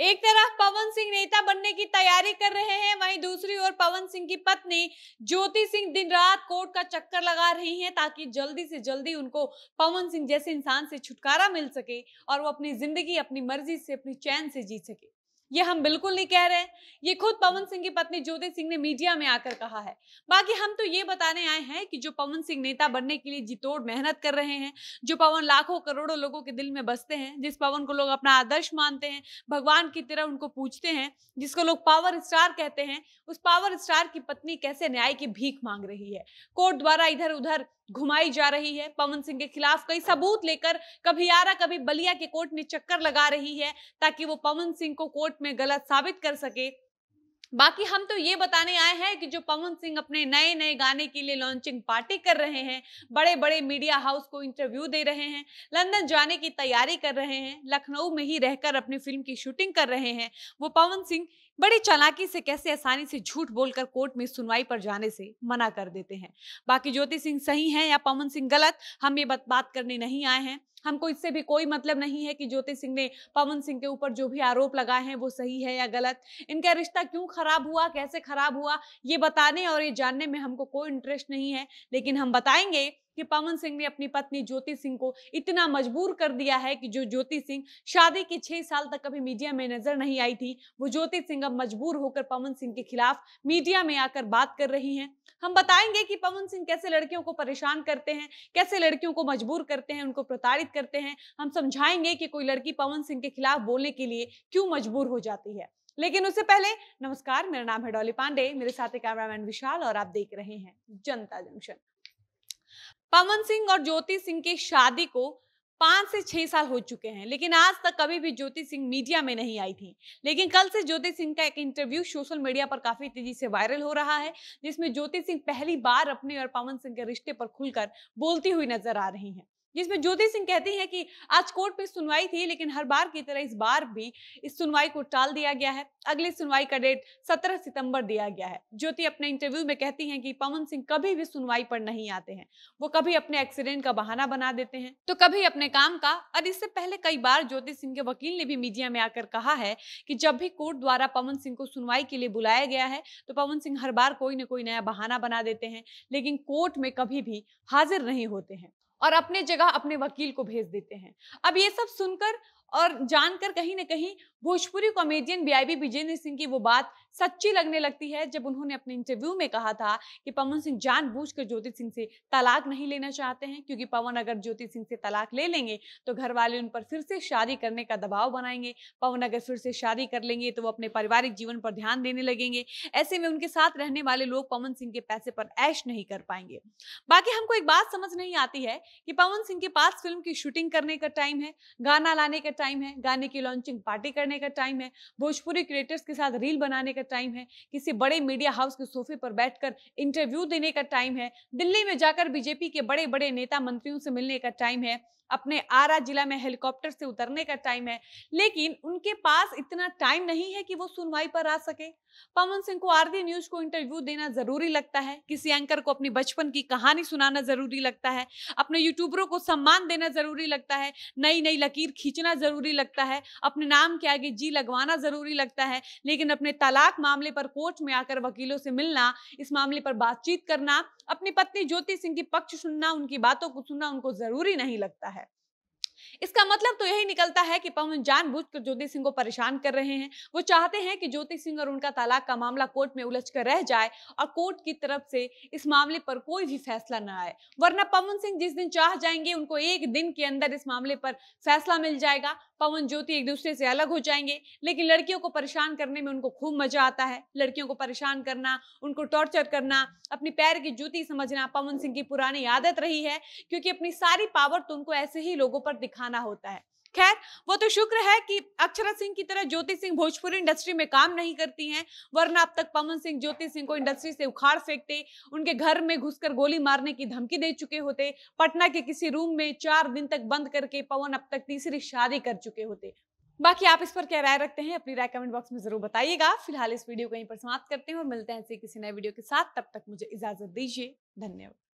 एक तरफ पवन सिंह नेता बनने की तैयारी कर रहे हैं वहीं दूसरी ओर पवन सिंह की पत्नी ज्योति सिंह दिन रात कोर्ट का चक्कर लगा रही हैं ताकि जल्दी से जल्दी उनको पवन सिंह जैसे इंसान से छुटकारा मिल सके और वो अपनी जिंदगी अपनी मर्जी से अपनी चैन से जी सके ये हम बिल्कुल नहीं कह रहे हैं ये खुद पवन हम्म। सिंह की पत्नी ज्योति सिंह ने मीडिया में आकर कहा है बाकी हम तो ये बताने आए हैं कि जो पवन सिंह नेता बनने के लिए जितोड़ मेहनत कर रहे हैं जो पवन लाखों करोड़ों लोगों के दिल में बसते हैं जिस पवन को लोग अपना आदर्श मानते हैं भगवान की तरह उनको पूछते हैं जिसको लोग पावर स्टार कहते हैं उस पावर स्टार की पत्नी कैसे न्याय की भीख मांग रही है कोर्ट द्वारा इधर उधर घुमाई जा रही है पवन सिंह के खिलाफ कई सबूत लेकर कभी आरा कभी बलिया के कोर्ट में चक्कर लगा रही है ताकि वो पवन सिंह को कोर्ट में गलत साबित कर सके बाकी हम तो ये बताने आए हैं कि जो पवन सिंह अपने नए नए गाने के लिए लॉन्चिंग पार्टी कर रहे हैं बड़े बड़े मीडिया हाउस को इंटरव्यू दे रहे हैं लंदन जाने की तैयारी कर रहे हैं लखनऊ में ही रहकर अपनी फिल्म की शूटिंग कर रहे हैं वो पवन सिंह बड़ी चालाकी से कैसे आसानी से झूठ बोलकर कोर्ट में सुनवाई पर जाने से मना कर देते हैं बाकी ज्योति सिंह सही हैं या पवन सिंह गलत हम ये बात करने नहीं आए हैं हमको इससे भी कोई मतलब नहीं है कि ज्योति सिंह ने पवन सिंह के ऊपर जो भी आरोप लगाए हैं वो सही है या गलत इनका रिश्ता क्यों खराब हुआ कैसे खराब हुआ ये बताने और ये जानने में हमको कोई इंटरेस्ट नहीं है लेकिन हम बताएंगे कि पवन सिंह ने अपनी पत्नी ज्योति सिंह को इतना मजबूर कर दिया है कि जो ज्योति सिंह शादी के छह साल तक कभी मीडिया में नजर नहीं आई थी वो ज्योति सिंह अब मजबूर होकर पवन सिंह के खिलाफ मीडिया में आकर बात कर रही हैं हम बताएंगे कि पवन सिंह कैसे लड़कियों को परेशान करते हैं कैसे लड़कियों को मजबूर करते हैं उनको प्रताड़ित करते हैं हम समझाएंगे कि कोई लड़की पवन सिंह के खिलाफ बोलने के लिए क्यों मजबूर हो जाती है लेकिन उससे पहले नमस्कार मेरा नाम है डॉली पांडे मेरे साथ कैमरामैन विशाल और आप देख रहे हैं जनता जंक्शन पवन सिंह और ज्योति सिंह की शादी को पांच से छह साल हो चुके हैं लेकिन आज तक कभी भी ज्योति सिंह मीडिया में नहीं आई थी लेकिन कल से ज्योति सिंह का एक इंटरव्यू सोशल मीडिया पर काफी तेजी से वायरल हो रहा है जिसमें ज्योति सिंह पहली बार अपने और पवन सिंह के रिश्ते पर खुलकर बोलती हुई नजर आ रही हैं जिसमें ज्योति सिंह कहती हैं कि आज कोर्ट में सुनवाई थी लेकिन हर बार की तरह इस बार भी इस सुनवाई को टाल दिया गया है अगली सुनवाई का डेट 17 सितंबर दिया गया है ज्योति अपने इंटरव्यू में कहती हैं कि पवन सिंह कभी भी सुनवाई पर नहीं आते हैं वो कभी अपने एक्सीडेंट का बहाना बना देते हैं तो कभी अपने काम का और इससे पहले कई बार ज्योति सिंह के वकील ने भी मीडिया में आकर कहा है कि जब भी कोर्ट द्वारा पवन सिंह को सुनवाई के लिए बुलाया गया है तो पवन सिंह हर बार कोई ना कोई नया बहाना बना देते हैं लेकिन कोर्ट में कभी भी हाजिर नहीं होते हैं और अपने जगह अपने वकील को भेज देते हैं अब ये सब सुनकर और जानकर कहीं ना कहीं भोजपुरी कॉमेडियन बीआईबी विजेंद्र सिंह की वो बात सच्ची लगने लगती है जब उन्होंने अपने इंटरव्यू में कहा था कि पवन सिंह जानबूझकर ज्योति सिंह से तलाक नहीं लेना चाहते हैं क्योंकि पवन अगर ज्योति सिंह से तलाक ले लेंगे तो घर वाले उन पर फिर से शादी करने का दबाव बनाएंगे पवन अगर फिर से शादी कर लेंगे तो वो अपने पारिवारिक जीवन पर ध्यान देने लगेंगे ऐसे में उनके साथ रहने वाले लोग पवन सिंह के पैसे पर ऐश नहीं कर पाएंगे बाकी हमको एक बात समझ नहीं आती है कि पवन सिंह के पास फिल्म की शूटिंग करने का टाइम है गाना लाने का टाइम है गाने की लॉन्चिंग पार्टी करने का टाइम है भोजपुरी क्रिएटर्स के साथ रील बनाने का टाइम है किसी बड़े मीडिया हाउस के सोफे पर बैठकर इंटरव्यू देने का टाइम है दिल्ली में जाकर बीजेपी के बड़े बड़े नेता मंत्रियों से मिलने का टाइम है अपने आरा जिला में हेलीकॉप्टर से उतरने का टाइम है लेकिन उनके पास इतना टाइम नहीं है कि वो सुनवाई पर आ सके पवन सिंह को आरडी न्यूज को इंटरव्यू देना जरूरी लगता है किसी एंकर को अपनी बचपन की कहानी सुनाना जरूरी लगता है अपने यूट्यूबरों को सम्मान देना जरूरी लगता है नई नई लकीर खींचना जरूरी लगता है अपने नाम के आगे जी लगवाना जरूरी लगता है लेकिन अपने तलाक मामले पर कोर्ट में आकर वकीलों से मिलना इस मामले पर बातचीत करना अपनी पत्नी ज्योति सिंह की पक्ष सुनना उनकी बातों को सुनना उनको जरूरी नहीं लगता है इसका मतलब तो यही निकलता है कि पवन जानबूझकर ज्योति सिंह को परेशान कर रहे हैं वो चाहते हैं कि ज्योति सिंह और उनका तलाक का मामला कोर्ट में उलझ कर रह जाए और कोर्ट की तरफ से इस मामले पर कोई भी फैसला न आए वरना पवन सिंह जिस दिन चाह जाएंगे उनको एक दिन के अंदर इस मामले पर फैसला मिल जाएगा पवन ज्योति एक दूसरे से अलग हो जाएंगे लेकिन लड़कियों को परेशान करने में उनको खूब मजा आता है लड़कियों को परेशान करना उनको टॉर्चर करना अपनी पैर की जूती समझना पवन सिंह की पुरानी आदत रही है क्योंकि अपनी सारी पावर तो उनको ऐसे ही लोगों पर दिखा दिखाना होता है खैर वो तो शुक्र है कि अक्षरा सिंह की तरह ज्योति सिंह भोजपुरी इंडस्ट्री में काम नहीं करती हैं वरना अब तक पवन सिंह ज्योति सिंह को इंडस्ट्री से उखाड़ फेंकते उनके घर में घुसकर गोली मारने की धमकी दे चुके होते पटना के किसी रूम में चार दिन तक बंद करके पवन अब तक तीसरी शादी कर चुके होते बाकी आप इस पर क्या राय रखते हैं अपनी राय कमेंट बॉक्स में जरूर बताइएगा फिलहाल इस वीडियो को यहीं पर समाप्त करते हैं और मिलते हैं ऐसे किसी नए वीडियो के साथ तब तक मुझे इजाजत दीजिए धन्यवाद